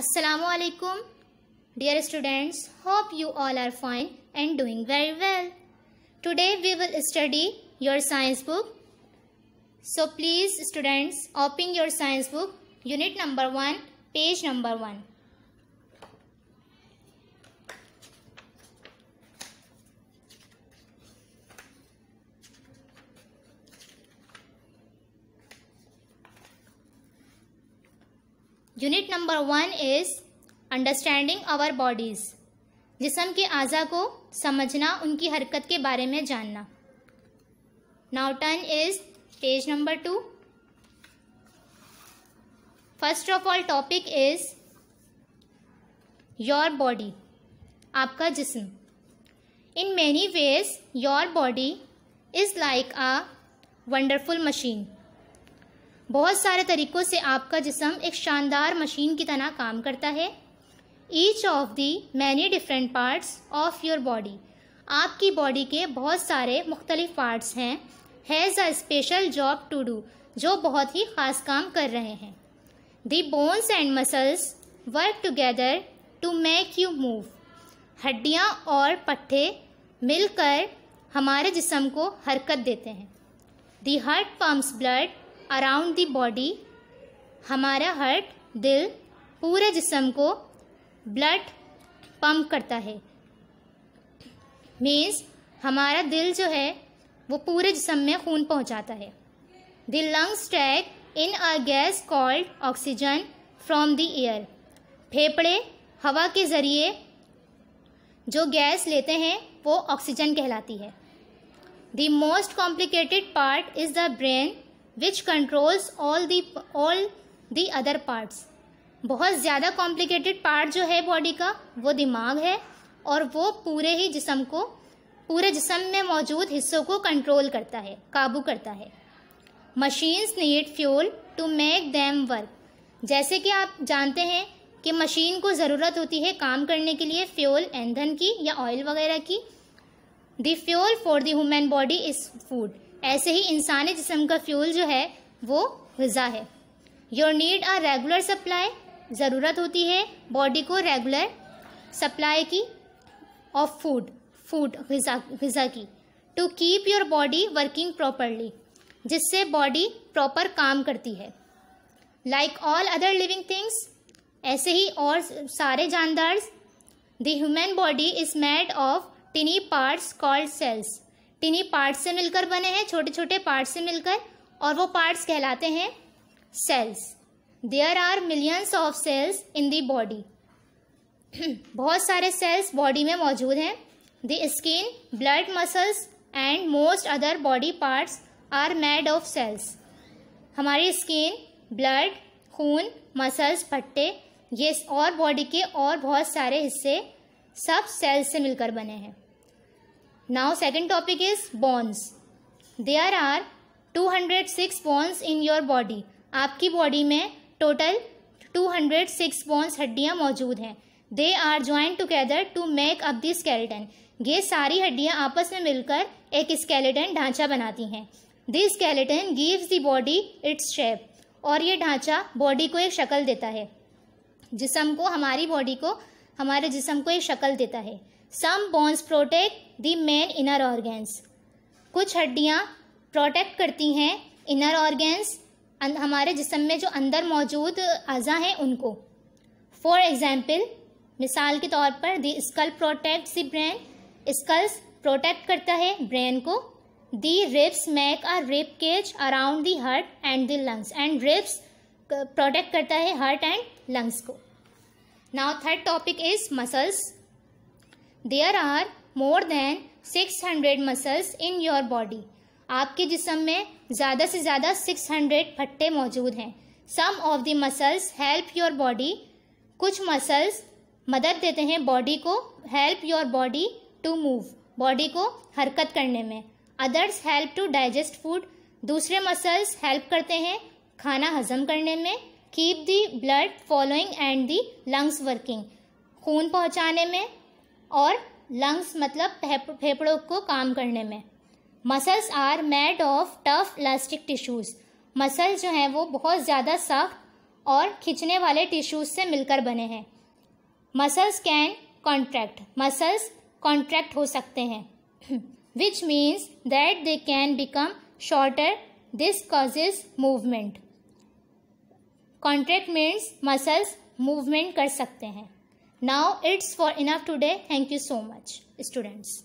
Assalamu alaikum dear students hope you all are fine and doing very well today we will study your science book so please students open your science book unit number 1 page number 1 unit number one is understanding our bodies जिसम के अज़ा को समझना उनकी हरकत के बारे में जानना now turn is page number two first of all topic is your body आपका जिसम in many ways your body is like a wonderful machine बहुत सारे तरीक़ों से आपका जिसम एक शानदार मशीन की तरह काम करता है each of the many different parts of your body आपकी बॉडी के बहुत सारे मुख्तलिफ पार्ट्स हैं has a special job to do जो बहुत ही ख़ास काम कर रहे हैं the bones and muscles work together to make you move हड्डियाँ और पट्टे मिलकर हमारे जिसम को हरकत देते हैं the heart pumps blood around the body हमारा हर्ट दिल पूरे जिसम को ब्लड पंप करता है मीन्स हमारा दिल जो है वो पूरे जिसम में खून पहुंचाता है the lungs take in a gas called oxygen from the air फेफड़े हवा के ज़रिए जो गैस लेते हैं वो ऑक्सीजन कहलाती है the most complicated part is the brain which controls all the all the other parts बहुत ज़्यादा कॉम्प्लिकेटेड पार्ट जो है बॉडी का वो दिमाग है और वो पूरे ही जिसम को पूरे जिसम में मौजूद हिस्सों को कंट्रोल करता है काबू करता है machines need fuel to make them work जैसे कि आप जानते हैं कि मशीन को ज़रूरत होती है काम करने के लिए फ्यूल ईंधन की या ऑयल वगैरह की the fuel for the human body is food ऐसे ही इंसानी जिसम का फ्यूल जो है वो गज़ा है your need a regular supply ज़रूरत होती है बॉडी को रेगुलर सप्लाई की ऑफ फूड फूड गज़ा की to keep your body working properly जिससे बॉडी प्रॉपर काम करती है like all other living things ऐसे ही और सारे जानदार the human body is made of tiny parts called cells तिन्हीं पार्ट से मिलकर बने हैं छोटे छोटे पार्ट से मिलकर और वो पार्ट्स कहलाते हैं cells there are millions of cells in the body बहुत सारे सेल्स बॉडी में मौजूद हैं the skin blood muscles and most other body parts are made of cells हमारी स्किन ब्लड खून मसल्स पट्टे ये और बॉडी के और बहुत सारे हिस्से सब सेल्स से मिलकर बने हैं now second topic is bones there are 206 bones in your body आपकी बॉडी में टोटल 206 बोन्स हड्डियां मौजूद हैं they are joined together to make up this skeleton ये सारी हड्डियां आपस में मिलकर एक स्केलेटन ढांचा बनाती हैं this skeleton gives the body its shape और ये ढांचा बॉडी को एक शक्ल देता है जिसम को हमारी बॉडी को हमारे जिसम को एक शक्ल देता है some bones protect the main inner organs कुछ हड्डियाँ प्रोटेक्ट करती हैं इनर ऑर्गेन्स हमारे जिसम में जो अंदर मौजूद अज़ा हैं उनको फॉर एग्ज़ाम्पल मिसाल के तौर पर the skull protect the brain skulls protect करता है ब्रेन को the ribs make a rib cage around the heart and the lungs and ribs protect करता है हार्ट एंड लंग्स को now third topic is muscles there are more than 600 muscles in your body आपके जिसम में ज़्यादा से ज़्यादा 600 फट्टे मौजूद हैं some of the muscles help your body कुछ मसल्स मदद देते हैं बॉडी को help your body to move body को हरकत करने में others help to digest food दूसरे मसल्स हेल्प करते हैं खाना हजम करने में keep the blood flowing and the lungs working खून पहुंचाने में और लंग्स मतलब फेफड़ों को काम करने में muscles are made of tough elastic tissues muscle जो हैं वो बहुत ज़्यादा सख्त और खींचने वाले टिश्यूज से मिलकर बने हैं muscles can contract muscles contract हो सकते हैं which means that they can become shorter this causes movement contract means muscles movement कर सकते हैं Now it's for enough today. Thank you so much students.